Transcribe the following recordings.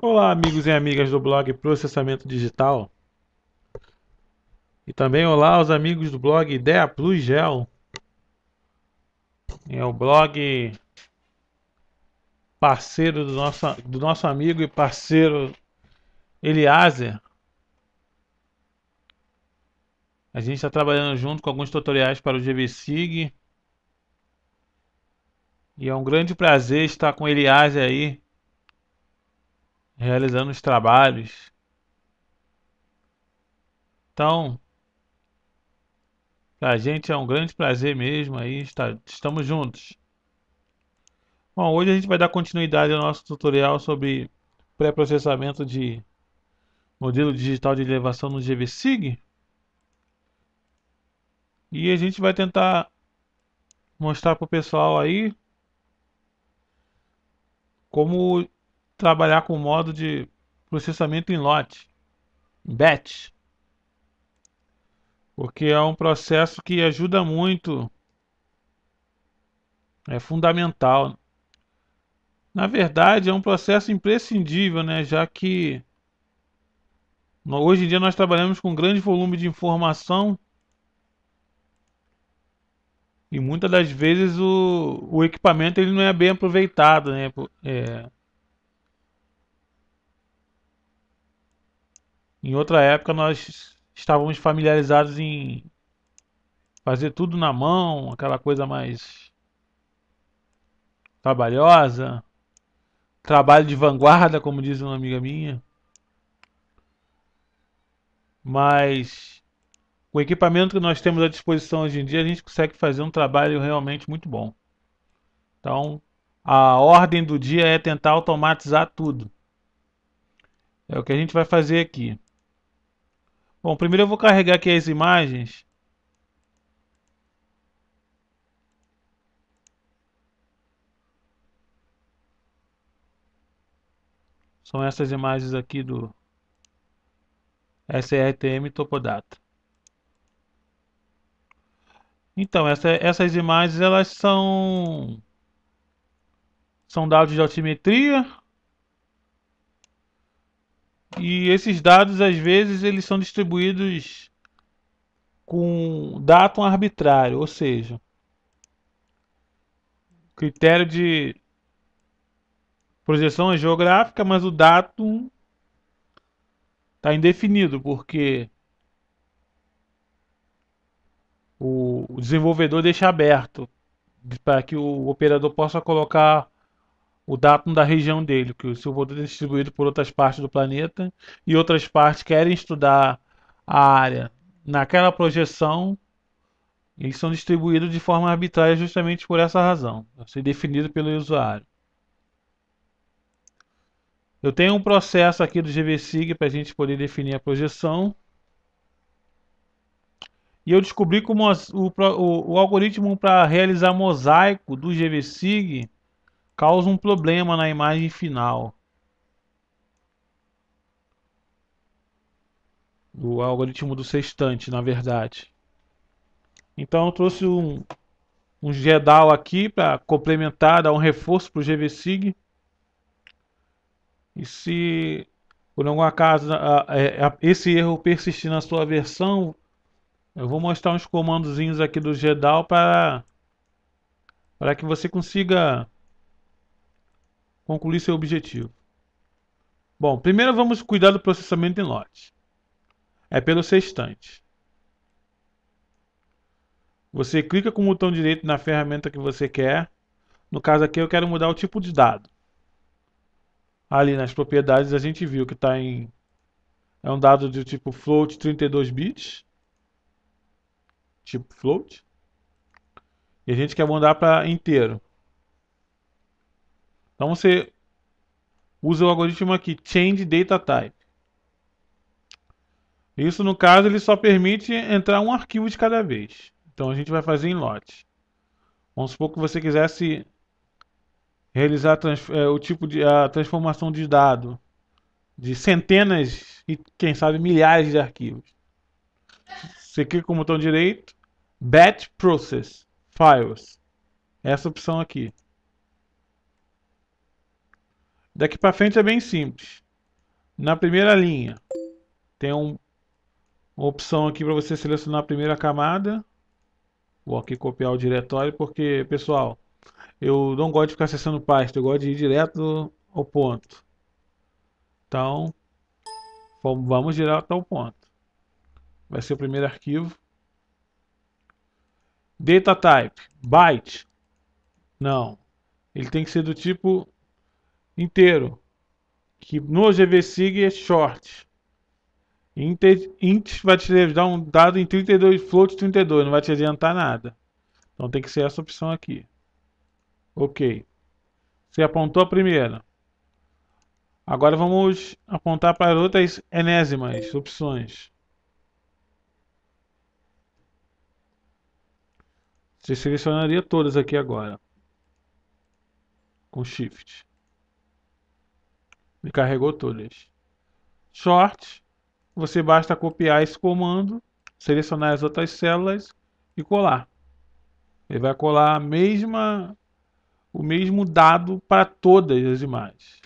Olá, amigos e amigas do blog Processamento Digital. E também olá aos amigos do blog Idea Plus Gel. É o blog parceiro do nosso, do nosso amigo e parceiro Eliaser. A gente está trabalhando junto com alguns tutoriais para o GVSIG. E é um grande prazer estar com Eliaser aí realizando os trabalhos. Então, para a gente é um grande prazer mesmo aí, está, estamos juntos. Bom, hoje a gente vai dar continuidade ao nosso tutorial sobre pré-processamento de modelo digital de elevação no GVSIG. E a gente vai tentar mostrar para o pessoal aí como trabalhar com o modo de processamento em lote, batch, porque é um processo que ajuda muito, é fundamental. Na verdade, é um processo imprescindível, né? já que hoje em dia nós trabalhamos com grande volume de informação e muitas das vezes o, o equipamento ele não é bem aproveitado. Né? É, Em outra época nós estávamos familiarizados em fazer tudo na mão, aquela coisa mais trabalhosa, trabalho de vanguarda, como diz uma amiga minha. Mas com o equipamento que nós temos à disposição hoje em dia, a gente consegue fazer um trabalho realmente muito bom. Então, a ordem do dia é tentar automatizar tudo. É o que a gente vai fazer aqui. Bom, primeiro eu vou carregar aqui as imagens. São essas imagens aqui do SRTM Topodata. Então, essa, essas imagens elas são são dados de altimetria, e esses dados, às vezes, eles são distribuídos com datum arbitrário, ou seja, critério de projeção é geográfica, mas o datum está indefinido, porque o desenvolvedor deixa aberto para que o operador possa colocar o datum da região dele, que o seu produto é distribuído por outras partes do planeta e outras partes querem estudar a área naquela projeção, eles são distribuídos de forma arbitrária justamente por essa razão, ser definido pelo usuário. Eu tenho um processo aqui do GVSIG para a gente poder definir a projeção. E eu descobri como o, o, o algoritmo para realizar mosaico do GVSIG causa um problema na imagem final do algoritmo do sextante, na verdade. Então eu trouxe um, um GEDAL aqui para complementar, dar um reforço para o GVSIG. E se por algum acaso é, é, esse erro persistir na sua versão, eu vou mostrar uns comandozinhos aqui do GEDAL para, para que você consiga concluir seu objetivo. Bom, primeiro vamos cuidar do processamento em lote. É pelo sextante. Você clica com o botão direito na ferramenta que você quer. No caso aqui eu quero mudar o tipo de dado. Ali nas propriedades a gente viu que está em... É um dado do tipo float 32 bits. Tipo float. E a gente quer mudar para inteiro. Então você usa o algoritmo aqui, change data type. Isso no caso ele só permite entrar um arquivo de cada vez. Então a gente vai fazer em lote. Vamos supor que você quisesse realizar é, o tipo de a transformação de dado de centenas e quem sabe milhares de arquivos. Você clica com o botão direito, Batch Process Files. Essa opção aqui. Daqui para frente é bem simples. Na primeira linha, tem um, uma opção aqui para você selecionar a primeira camada. Vou aqui copiar o diretório, porque, pessoal, eu não gosto de ficar acessando pasta, eu gosto de ir direto ao ponto. Então, vamos direto ao ponto. Vai ser o primeiro arquivo. Data type, byte. Não, ele tem que ser do tipo inteiro, que no sig é short. Int, int vai te dar um dado em 32, float 32, não vai te adiantar nada. Então tem que ser essa opção aqui. Ok. Você apontou a primeira. Agora vamos apontar para outras enésimas opções. Você selecionaria todas aqui agora. Com Shift. Ele carregou todas. Short, você basta copiar esse comando, selecionar as outras células e colar. Ele vai colar a mesma, o mesmo dado para todas as imagens.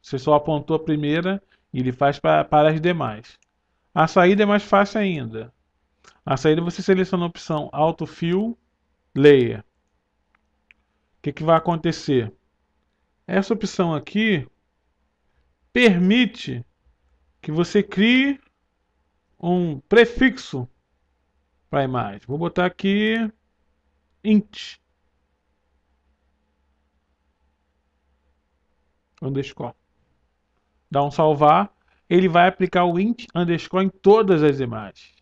Você só apontou a primeira e ele faz para as demais. A saída é mais fácil ainda. A saída você seleciona a opção Auto Fill Layer. O que, que vai acontecer? Essa opção aqui permite que você crie um prefixo para a imagem. Vou botar aqui int. Underscore. Dá um salvar. Ele vai aplicar o int underscore em todas as imagens.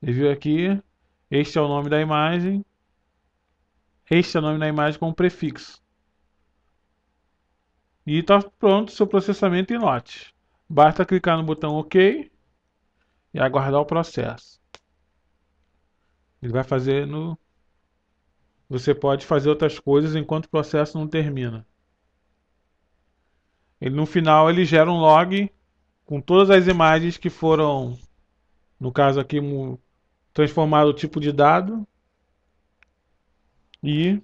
Você viu aqui? Este é o nome da imagem. Este é o nome da imagem com prefixo. E está pronto o seu processamento em lote. Basta clicar no botão OK e aguardar o processo. Ele vai fazer no... Você pode fazer outras coisas enquanto o processo não termina. Ele, no final ele gera um log com todas as imagens que foram, no caso aqui, transformado o tipo de dado e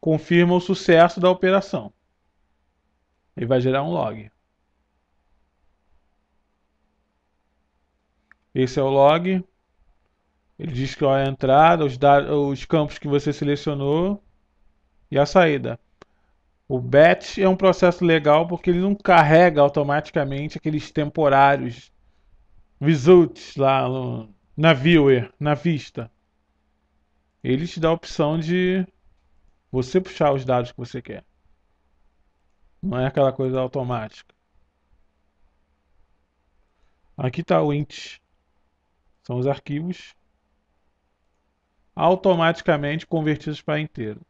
confirma o sucesso da operação e vai gerar um log. Esse é o log. Ele diz que é a entrada, os, dados, os campos que você selecionou e a saída. O batch é um processo legal porque ele não carrega automaticamente aqueles temporários results lá no, na viewer, na vista. Ele te dá a opção de você puxar os dados que você quer. Não é aquela coisa automática. Aqui está o int. São os arquivos automaticamente convertidos para inteiro.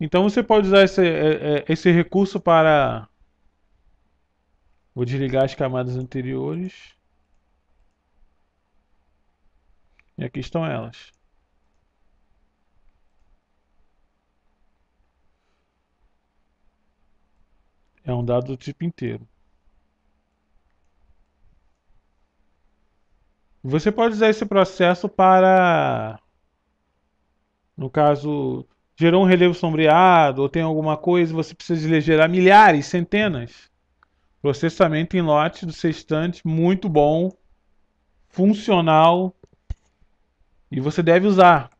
Então você pode usar esse, é, é, esse recurso para... Vou desligar as camadas anteriores. E aqui estão elas. é um dado do tipo inteiro. Você pode usar esse processo para, no caso, gerou um relevo sombreado ou tem alguma coisa, você precisa gerar milhares, centenas. Processamento em lote do sextante, muito bom, funcional e você deve usar.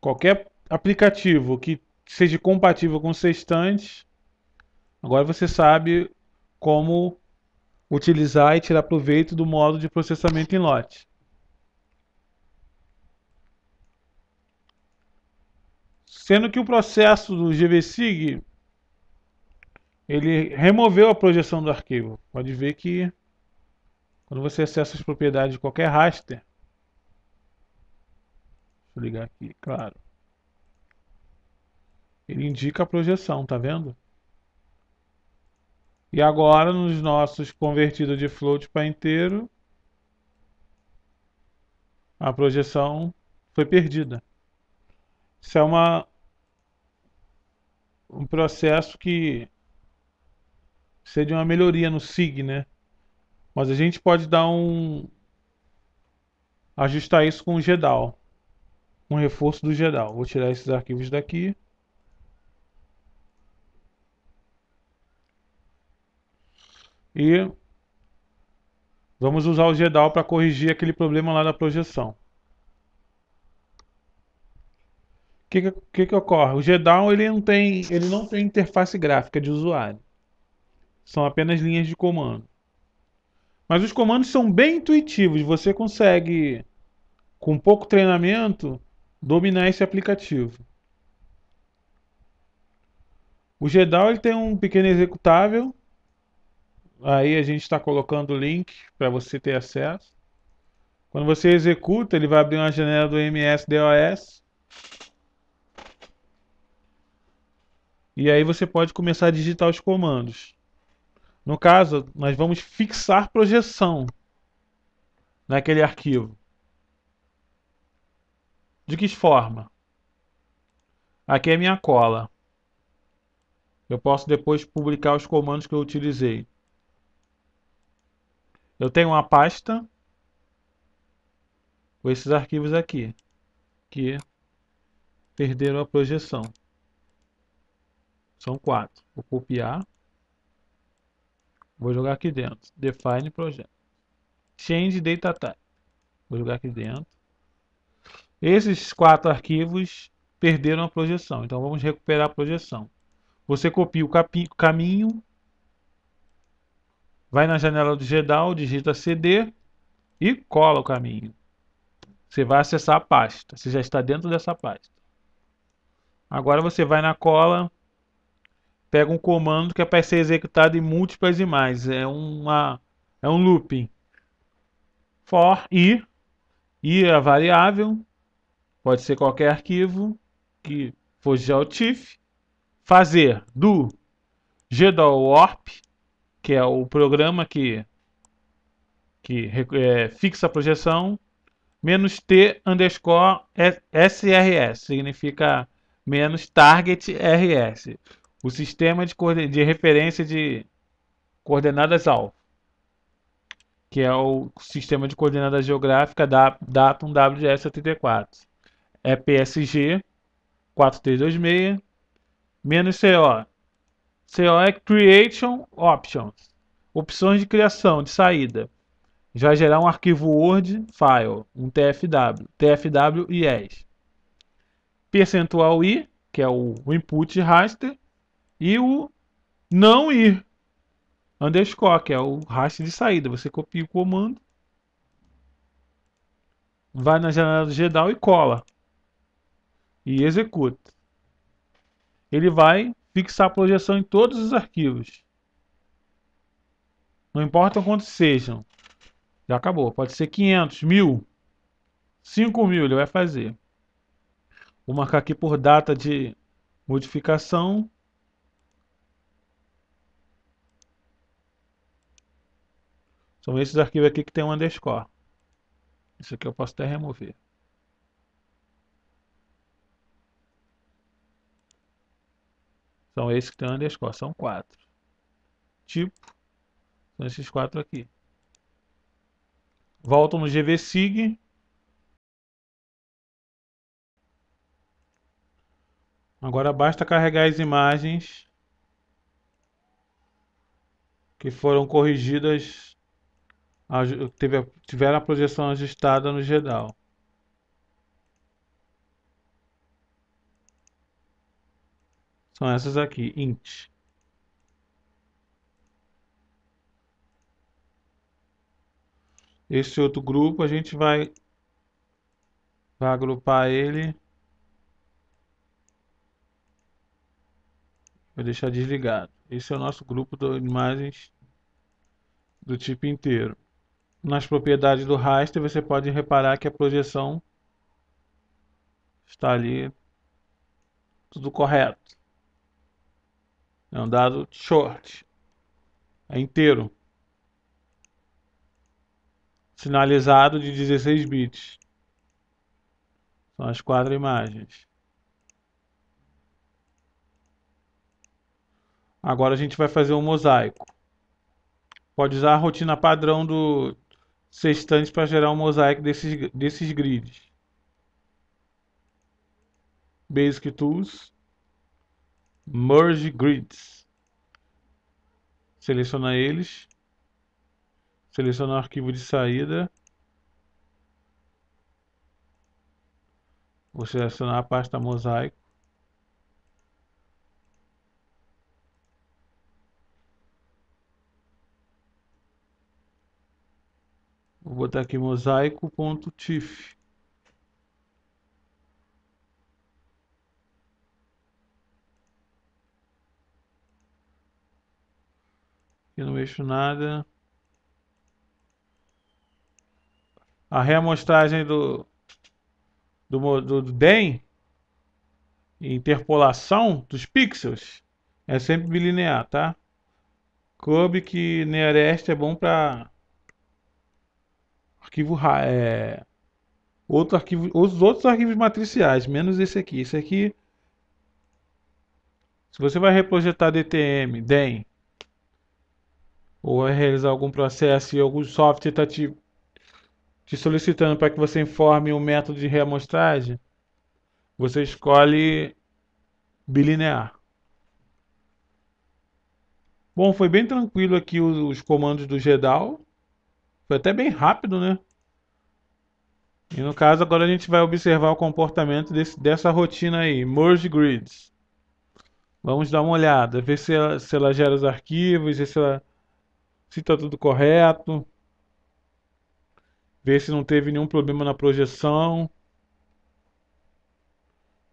Qualquer aplicativo que seja compatível com sextantes Agora você sabe como utilizar e tirar proveito do modo de processamento em lote. Sendo que o processo do GVSIG ele removeu a projeção do arquivo. Pode ver que quando você acessa as propriedades de qualquer raster, deixa eu ligar aqui, claro, ele indica a projeção, tá vendo? E agora nos nossos convertidos de float para inteiro, a projeção foi perdida. Isso é uma, um processo que seria uma melhoria no SIG, né? Mas a gente pode dar um. ajustar isso com o GeDAL, Um reforço do GeDAL. Vou tirar esses arquivos daqui. E vamos usar o GDAL para corrigir aquele problema lá da projeção. O que, que, que, ocorre? O GDAL ele não, tem, ele não tem interface gráfica de usuário. São apenas linhas de comando. Mas os comandos são bem intuitivos. Você consegue, com pouco treinamento, dominar esse aplicativo. O GDAL ele tem um pequeno executável Aí a gente está colocando o link para você ter acesso. Quando você executa, ele vai abrir uma janela do MS-DOS. E aí você pode começar a digitar os comandos. No caso, nós vamos fixar projeção naquele arquivo. De que forma? Aqui é minha cola. Eu posso depois publicar os comandos que eu utilizei. Eu tenho uma pasta com esses arquivos aqui, que perderam a projeção. São quatro. Vou copiar. Vou jogar aqui dentro. Define projeto. Change data type. Vou jogar aqui dentro. Esses quatro arquivos perderam a projeção. Então vamos recuperar a projeção. Você copia o caminho Vai na janela do Gedal, digita CD e cola o caminho. Você vai acessar a pasta. Você já está dentro dessa pasta. Agora você vai na cola, pega um comando que é para ser executado em múltiplas imagens. É, uma, é um looping. For i. i é a variável. Pode ser qualquer arquivo que for GeoTIFF. Fazer do GDAL WARP que é o programa que, que é, fixa a projeção, menos T underscore SRS, significa menos target RS, o sistema de, de referência de coordenadas alvo, que é o sistema de coordenadas geográfica da Datum WGS74. É PSG 4326 menos CO Select Creation Options. Opções de criação, de saída. Já gerar um arquivo Word File, um TFW, TFW IES. Percentual %i, que é o input raster, e o não i, underscore, que é o raster de saída. Você copia o comando, vai na janela do gedal e cola. E executa. Ele vai fixar a projeção em todos os arquivos. Não importa quantos sejam. Já acabou. Pode ser 500, 1000, 5000, ele vai fazer. Vou marcar aqui por data de modificação. São esses arquivos aqui que tem um underscore. Isso aqui eu posso até remover. São esses que tem underscore, são quatro. Tipo, são esses quatro aqui. Volto no gvsig. Agora basta carregar as imagens que foram corrigidas, tiveram a projeção ajustada no GDAL. São essas aqui, int. Esse outro grupo a gente vai, vai agrupar ele. Vou deixar desligado. Esse é o nosso grupo de imagens do tipo inteiro. Nas propriedades do raster você pode reparar que a projeção está ali tudo correto. É um dado short. É inteiro. Sinalizado de 16 bits. São as quatro imagens. Agora a gente vai fazer um mosaico. Pode usar a rotina padrão do sextante para gerar um mosaico desses, desses grids. Basic Tools. Merge Grids. Seleciona eles. Seleciona o arquivo de saída. Vou selecionar a pasta mosaico. Vou botar aqui mosaico.tif. Eu não mexo nada. A reamostragem do, do, do, do DEM, interpolação dos pixels, é sempre bilinear, tá? Coube que Nearest é bom para arquivo é, outro arquivo, os outros arquivos matriciais, menos esse aqui. Esse aqui, se você vai reprojetar DTM, DEM, ou é realizar algum processo e algum software está te, te solicitando para que você informe um método de reamostragem, você escolhe bilinear. Bom, foi bem tranquilo aqui os, os comandos do GEDAL. Foi até bem rápido, né? E no caso, agora a gente vai observar o comportamento desse, dessa rotina aí, Merge Grids. Vamos dar uma olhada, ver se ela, se ela gera os arquivos, se ela se está tudo correto, ver se não teve nenhum problema na projeção.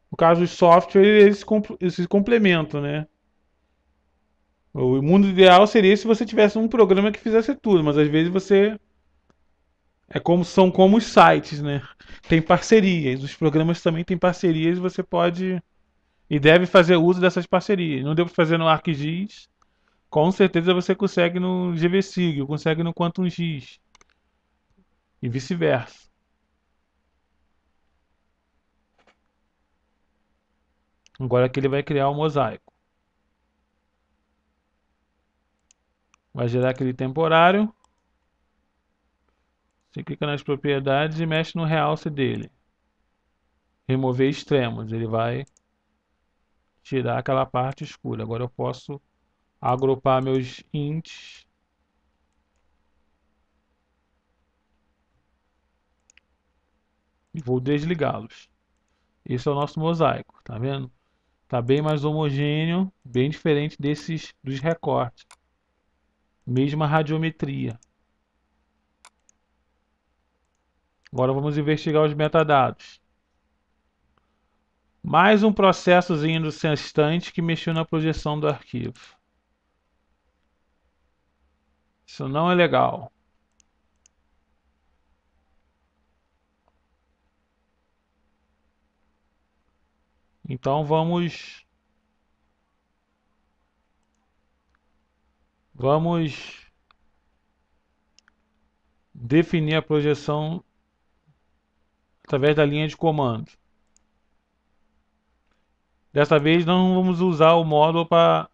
No caso, os softwares eles, eles se complementam, né? O mundo ideal seria se você tivesse um programa que fizesse tudo, mas às vezes você é como são como os sites, né? Tem parcerias, os programas também têm parcerias, você pode e deve fazer uso dessas parcerias. Não deu para fazer no ArcGIS, com certeza você consegue no GVSig, consegue no Quantum GIS E vice-versa. Agora que ele vai criar o um mosaico. Vai gerar aquele temporário. Você clica nas propriedades e mexe no realce dele. Remover extremos. Ele vai tirar aquela parte escura. Agora eu posso agrupar meus ints. E vou desligá-los. Esse é o nosso mosaico, tá vendo? Tá bem mais homogêneo, bem diferente desses dos recortes. Mesma radiometria. Agora vamos investigar os metadados. Mais um processozinho do instante que mexeu na projeção do arquivo. Isso não é legal. Então vamos vamos definir a projeção através da linha de comando. Dessa vez não vamos usar o módulo para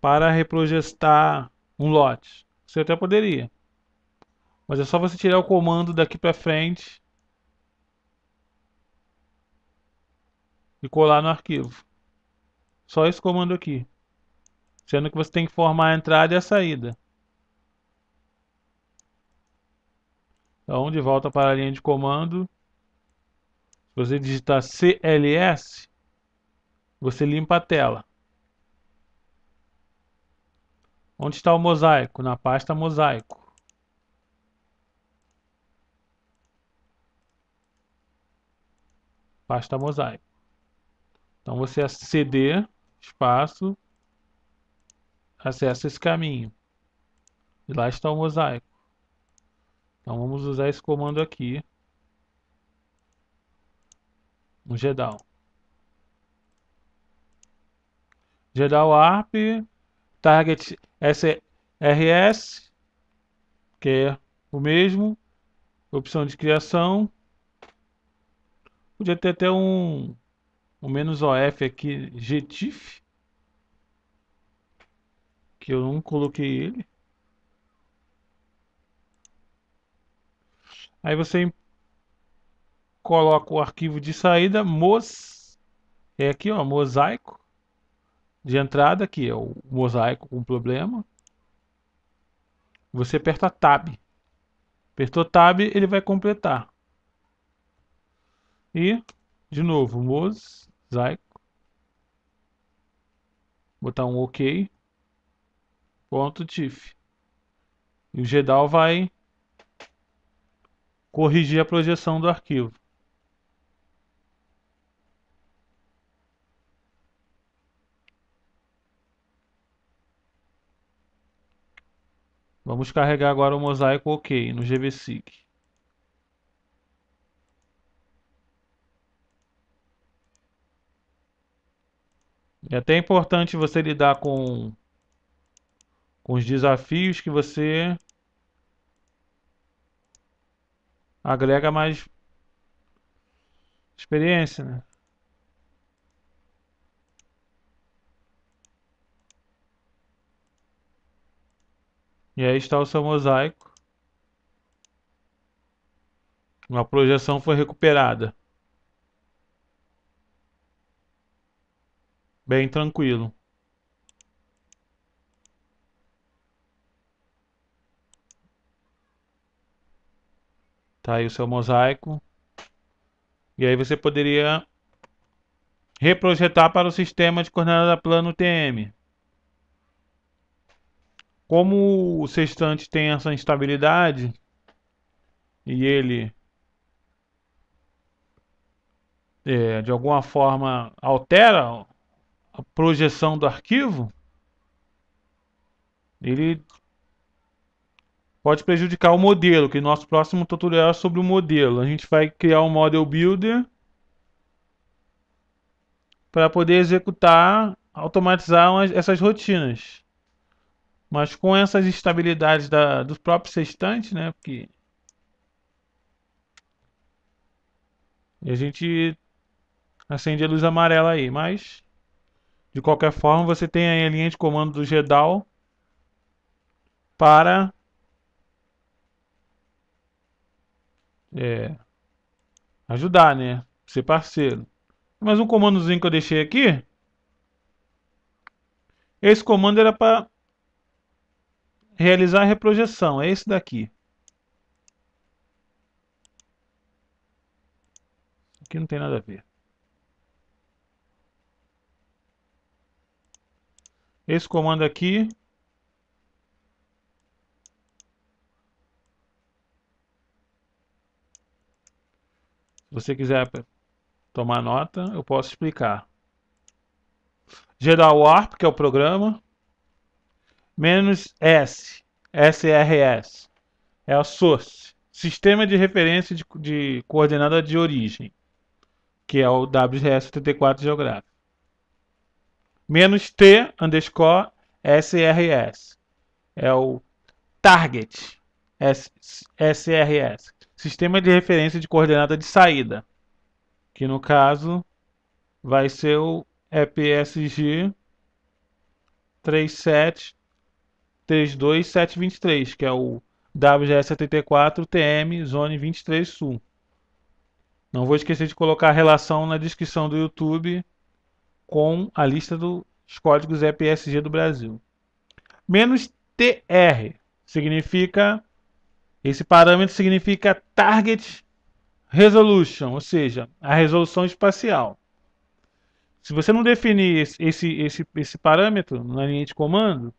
para reprojetar um lote. Você até poderia. Mas é só você tirar o comando daqui para frente e colar no arquivo. Só esse comando aqui. Sendo que você tem que formar a entrada e a saída. Então, de volta para a linha de comando, se você digitar CLS, você limpa a tela. Onde está o mosaico? Na pasta mosaico. Pasta mosaico. Então você cd espaço acessa esse caminho. E lá está o mosaico. Então vamos usar esse comando aqui. No gedal. Gedal ARP target SRS, que é o mesmo, opção de criação. Podia ter até um, um menos OF aqui, GTIF, que eu não coloquei ele. Aí você coloca o arquivo de saída, mos, é aqui ó, mosaico de entrada, que é o mosaico com problema. Você aperta Tab. Apertou Tab, ele vai completar. E, de novo, mosaico. Botar um OK. Ponto TIFF. E o GEDAL vai corrigir a projeção do arquivo. Vamos carregar agora o mosaico OK no GVSIG. É até importante você lidar com, com os desafios que você agrega mais experiência, né? E aí está o seu mosaico. Uma projeção foi recuperada. Bem tranquilo. Tá aí o seu mosaico. E aí você poderia reprojetar para o sistema de coordenada plano TM. Como o sextante tem essa instabilidade e ele é, de alguma forma altera a projeção do arquivo, ele pode prejudicar o modelo, que nosso próximo tutorial é sobre o modelo. A gente vai criar um model builder para poder executar, automatizar essas rotinas. Mas com essas estabilidades da, do próprio sextante, né? Porque e a gente acende a luz amarela aí, mas de qualquer forma você tem a linha de comando do GEDAL para é, ajudar, né? Ser parceiro. Mais um comandozinho que eu deixei aqui. Esse comando era para realizar a reprojeção, é esse daqui. Aqui não tem nada a ver. Esse comando aqui Se você quiser tomar nota, eu posso explicar. Geral Warp, que é o programa menos S, SRS. É o source, sistema de referência de, de coordenada de origem, que é o wgs 84 geográfico. Menos T, underscore, SRS. É o target, SRS. Sistema de referência de coordenada de saída, que no caso vai ser o EPSG 37 32723, que é o WGS74TM Zone 23 Sul. Não vou esquecer de colocar a relação na descrição do YouTube com a lista dos códigos EPSG do Brasil. Menos TR significa esse parâmetro significa Target Resolution, ou seja, a resolução espacial. Se você não definir esse, esse, esse, esse parâmetro na linha de comando,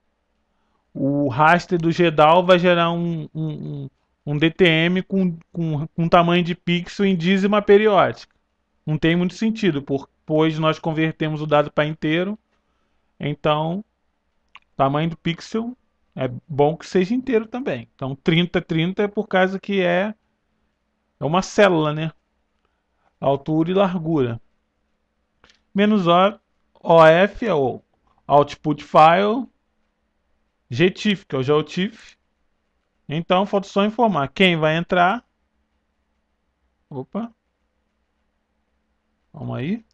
o raster do GDAL vai gerar um, um, um DTM com, com, com tamanho de pixel em dízima periódica. Não tem muito sentido, pois nós convertemos o dado para inteiro. Então, tamanho do pixel é bom que seja inteiro também. Então, 30, 30 é por causa que é, é uma célula, né? Altura e largura. Menos o, OF é o output file GTIF, que é o GeoTIF. Então, falta só informar quem vai entrar. Opa. Vamos aí.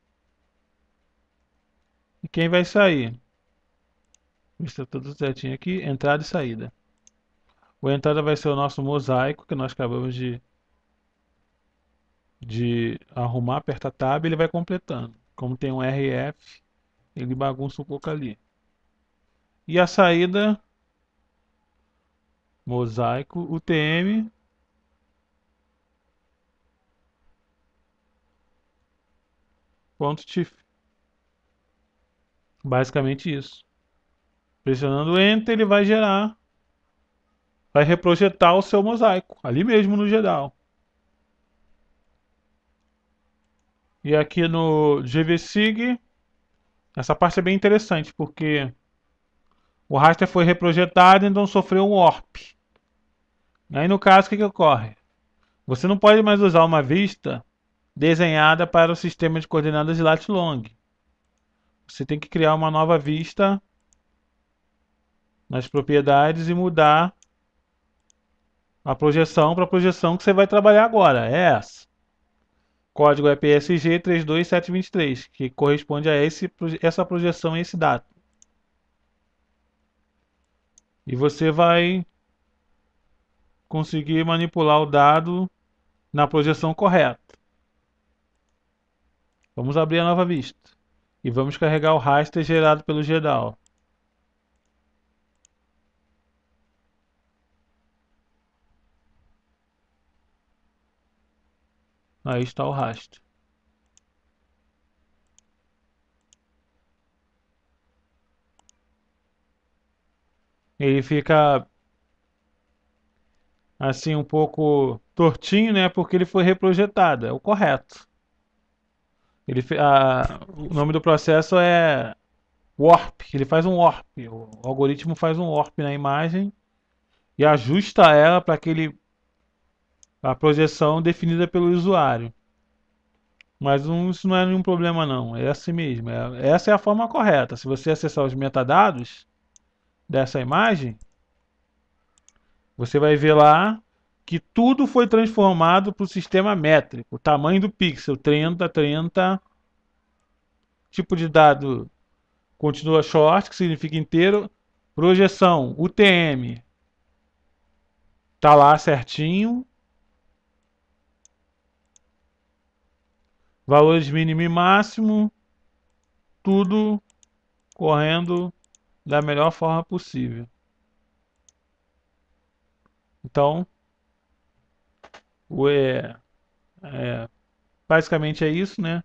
E quem vai sair. Está tudo certinho aqui. Entrada e saída. O entrada vai ser o nosso mosaico que nós acabamos de, de arrumar, aperta tab, ele vai completando. Como tem um RF, ele bagunça um pouco ali. E a saída mosaico UTM ponto .tif. Basicamente isso. Pressionando Enter, ele vai gerar, vai reprojetar o seu mosaico, ali mesmo no geral. E aqui no GVSIG, essa parte é bem interessante, porque o raster foi reprojetado, então sofreu um warp. Aí no caso, o que, que ocorre? Você não pode mais usar uma vista desenhada para o sistema de coordenadas lat long. Você tem que criar uma nova vista nas propriedades e mudar a projeção para a projeção que você vai trabalhar agora. É essa. Código é PSG 32723, que corresponde a esse, essa projeção e esse dado. E você vai conseguir manipular o dado na projeção correta. Vamos abrir a nova vista. E vamos carregar o raster gerado pelo GDAL. Aí está o raster. ele fica assim um pouco tortinho, né? Porque ele foi reprojetado, é o correto. Ele, a, o nome do processo é warp, ele faz um warp, o algoritmo faz um warp na imagem e ajusta ela para aquele a projeção definida pelo usuário. Mas um, isso não é nenhum problema não, é assim mesmo, é, essa é a forma correta. Se você acessar os metadados, dessa imagem, você vai ver lá que tudo foi transformado para o sistema métrico. Tamanho do pixel 30, 30. Tipo de dado continua short, que significa inteiro. Projeção UTM tá lá certinho. Valores mínimo e máximo, tudo correndo da melhor forma possível. Então, é, é, basicamente é isso, né?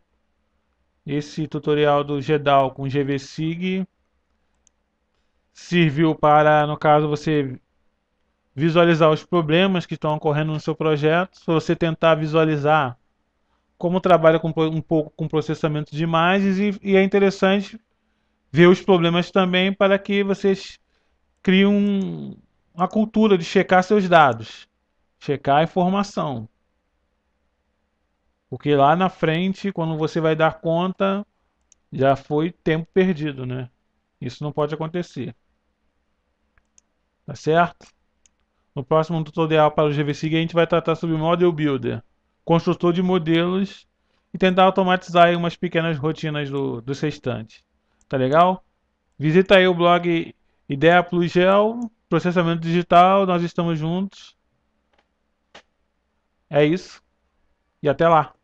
Esse tutorial do GDAL com GVSIG serviu para, no caso, você visualizar os problemas que estão ocorrendo no seu projeto. Se você tentar visualizar como trabalha com, um pouco com processamento de imagens e, e é interessante ver os problemas também para que vocês criem um, uma cultura de checar seus dados, checar a informação. Porque lá na frente, quando você vai dar conta, já foi tempo perdido, né? Isso não pode acontecer. Tá certo? No próximo tutorial para o GVC a gente vai tratar sobre Model Builder, construtor de modelos e tentar automatizar umas pequenas rotinas do, do sextante tá legal? Visita aí o blog Ideia processamento digital, nós estamos juntos. É isso. E até lá.